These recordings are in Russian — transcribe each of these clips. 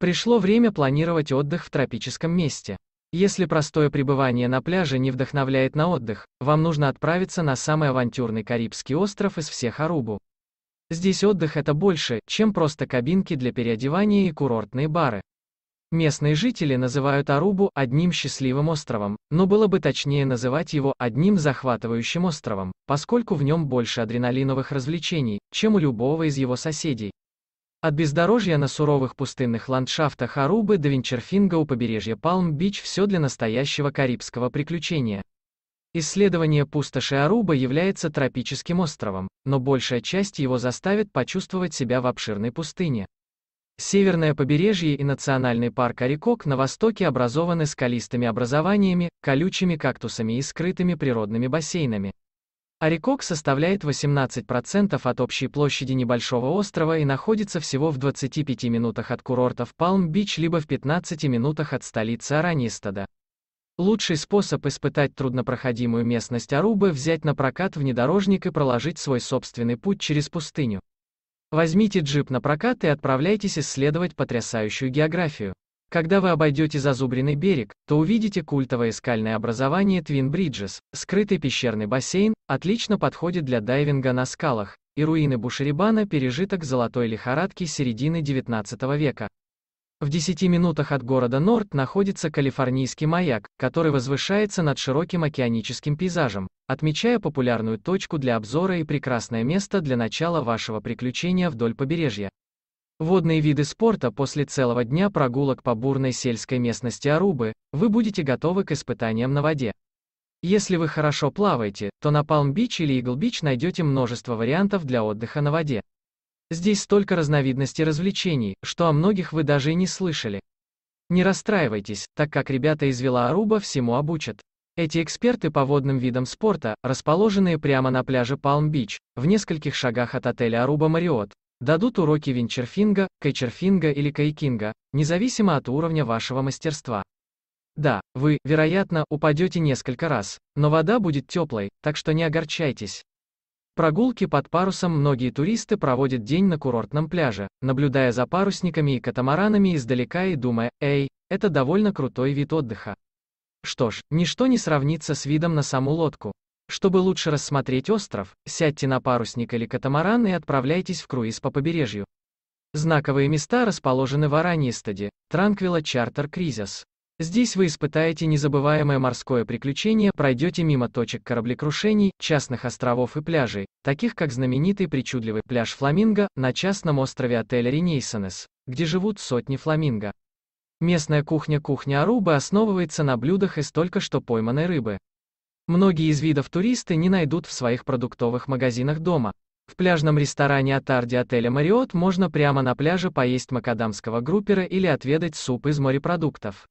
Пришло время планировать отдых в тропическом месте. Если простое пребывание на пляже не вдохновляет на отдых, вам нужно отправиться на самый авантюрный Карибский остров из всех Арубу. Здесь отдых это больше, чем просто кабинки для переодевания и курортные бары. Местные жители называют Арубу одним счастливым островом, но было бы точнее называть его одним захватывающим островом, поскольку в нем больше адреналиновых развлечений, чем у любого из его соседей. От бездорожья на суровых пустынных ландшафтах Арубы до винчерфинга у побережья Палм-Бич все для настоящего карибского приключения. Исследование пустоши Аруба является тропическим островом, но большая часть его заставит почувствовать себя в обширной пустыне. Северное побережье и национальный парк Арикок на востоке образованы скалистыми образованиями, колючими кактусами и скрытыми природными бассейнами. Арикок составляет 18% от общей площади небольшого острова и находится всего в 25 минутах от курортов Палм-Бич либо в 15 минутах от столицы Аранистада. Лучший способ испытать труднопроходимую местность Арубы – взять на прокат внедорожник и проложить свой собственный путь через пустыню. Возьмите джип на прокат и отправляйтесь исследовать потрясающую географию. Когда вы обойдете зазубренный берег, то увидите культовое скальное образование Twin Bridges, скрытый пещерный бассейн, отлично подходит для дайвинга на скалах, и руины Бушерибана пережиток золотой лихорадки середины XIX века. В 10 минутах от города Норт находится калифорнийский маяк, который возвышается над широким океаническим пейзажем, отмечая популярную точку для обзора и прекрасное место для начала вашего приключения вдоль побережья. Водные виды спорта После целого дня прогулок по бурной сельской местности Арубы, вы будете готовы к испытаниям на воде. Если вы хорошо плаваете, то на Палм-Бич или Игл-Бич найдете множество вариантов для отдыха на воде. Здесь столько разновидностей развлечений, что о многих вы даже и не слышали. Не расстраивайтесь, так как ребята из Велоаруба всему обучат. Эти эксперты по водным видам спорта, расположенные прямо на пляже Палм-Бич, в нескольких шагах от отеля Аруба Мариот, дадут уроки винчерфинга, кайчерфинга или кайкинга, независимо от уровня вашего мастерства. Да, вы, вероятно, упадете несколько раз, но вода будет теплой, так что не огорчайтесь. Прогулки под парусом многие туристы проводят день на курортном пляже, наблюдая за парусниками и катамаранами издалека и думая, эй, это довольно крутой вид отдыха. Что ж, ничто не сравнится с видом на саму лодку. Чтобы лучше рассмотреть остров, сядьте на парусник или катамаран и отправляйтесь в круиз по побережью. Знаковые места расположены в Араньестаде, Транквила Чартер Кризис. Здесь вы испытаете незабываемое морское приключение, пройдете мимо точек кораблекрушений, частных островов и пляжей, таких как знаменитый причудливый пляж Фламинго на частном острове отеля Ренейсонес, где живут сотни фламинго. Местная кухня кухня Арубы основывается на блюдах из только что пойманной рыбы. Многие из видов туристы не найдут в своих продуктовых магазинах дома. В пляжном ресторане Атарди отеля Мариот можно прямо на пляже поесть макадамского группера или отведать суп из морепродуктов.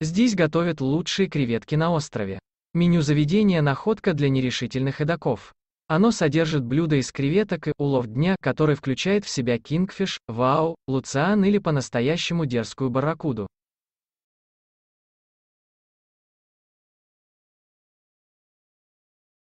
Здесь готовят лучшие креветки на острове. Меню заведения – находка для нерешительных едоков. Оно содержит блюда из креветок и улов дня, который включает в себя кингфиш, вау, луциан или по-настоящему дерзкую барракуду.